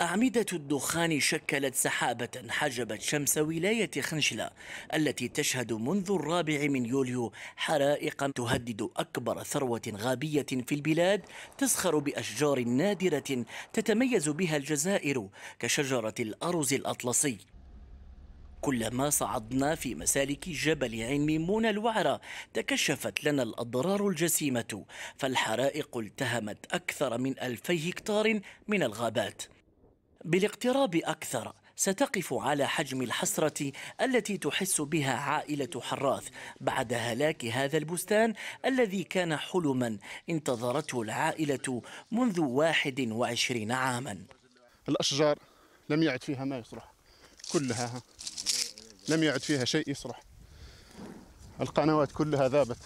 أعمدة الدخان شكلت سحابة حجبت شمس ولاية خنشلة التي تشهد منذ الرابع من يوليو حرائق تهدد أكبر ثروة غابية في البلاد تزخر بأشجار نادرة تتميز بها الجزائر كشجرة الأرز الأطلسي كلما صعدنا في مسالك جبل عين ميمون الوعرة تكشفت لنا الأضرار الجسيمة فالحرائق التهمت أكثر من ألفي هكتار من الغابات بالاقتراب أكثر ستقف على حجم الحسرة التي تحس بها عائلة حراث بعد هلاك هذا البستان الذي كان حلما انتظرته العائلة منذ 21 عاما الأشجار لم يعد فيها ما يصلح كلها لم يعد فيها شيء يصلح القنوات كلها ذابت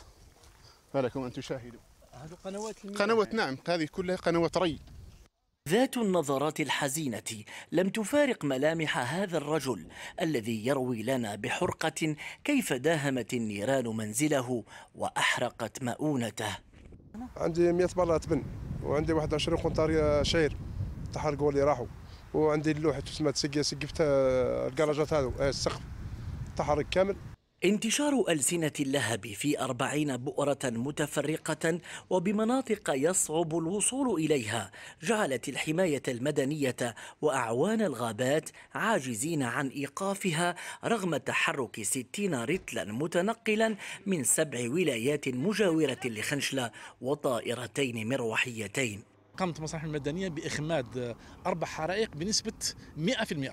فلكم أن تشاهدوا قنوات قنوات نعم هذه كلها قنوات ري ذات النظرات الحزينة لم تفارق ملامح هذا الرجل الذي يروي لنا بحرقة كيف داهمت النيران منزله وأحرقت مؤونته عندي 100 بلاط بن وعندي 21 قنطار شعير تحرقوا لي راحوا وعندي اللوحه تسمى تسقي سقفتها الكراجات هذو آه، السقف تحرق كامل انتشار ألسنة اللهب في أربعين بؤرة متفرقة وبمناطق يصعب الوصول إليها جعلت الحماية المدنية وأعوان الغابات عاجزين عن إيقافها رغم تحرك ستين رتلا متنقلا من سبع ولايات مجاورة لخنشلة وطائرتين مروحيتين قامت مصالح المدنية بإخماد أربع حرائق بنسبة 100%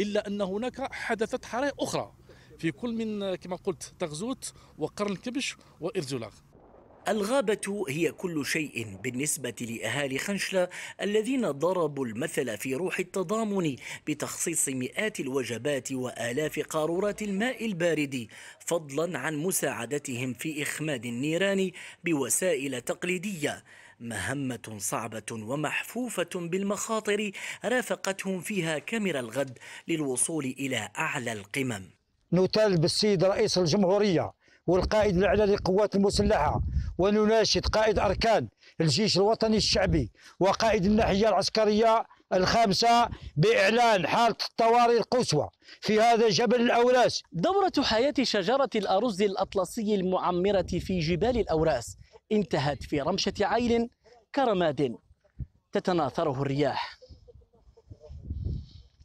إلا أن هناك حدثت حرائق أخرى في كل من كما قلت تغزوت وقرن كبش وإرزولاغ الغابة هي كل شيء بالنسبة لأهالي خنشلة الذين ضربوا المثل في روح التضامن بتخصيص مئات الوجبات وآلاف قارورات الماء البارد فضلا عن مساعدتهم في إخماد النيران بوسائل تقليدية مهمة صعبة ومحفوفة بالمخاطر رافقتهم فيها كاميرا الغد للوصول إلى أعلى القمم نطالب السيد رئيس الجمهورية والقائد الأعلى للقوات المسلحة ونناشد قائد أركان الجيش الوطني الشعبي وقائد الناحية العسكرية الخامسة بإعلان حالة الطوارئ القصوى في هذا جبل الأوراس دورة حياة شجرة الأرز الأطلسي المعمرة في جبال الأوراس انتهت في رمشة عين كرماد تتناثره الرياح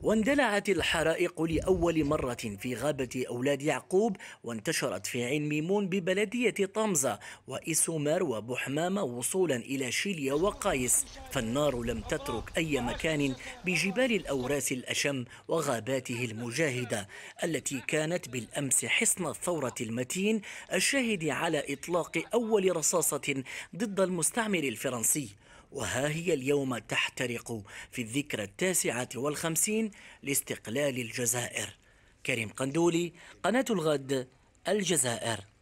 واندلعت الحرائق لأول مرة في غابة أولاد يعقوب وانتشرت في عين ميمون ببلدية طمزة وإسومر وبحمامة وصولا إلى شيليا وقايس فالنار لم تترك أي مكان بجبال الأوراس الأشم وغاباته المجاهدة التي كانت بالأمس حصن الثورة المتين الشاهد على إطلاق أول رصاصة ضد المستعمر الفرنسي وها هي اليوم تحترق في الذكرى التاسعة والخمسين لاستقلال الجزائر كريم قندولي قناة الغد الجزائر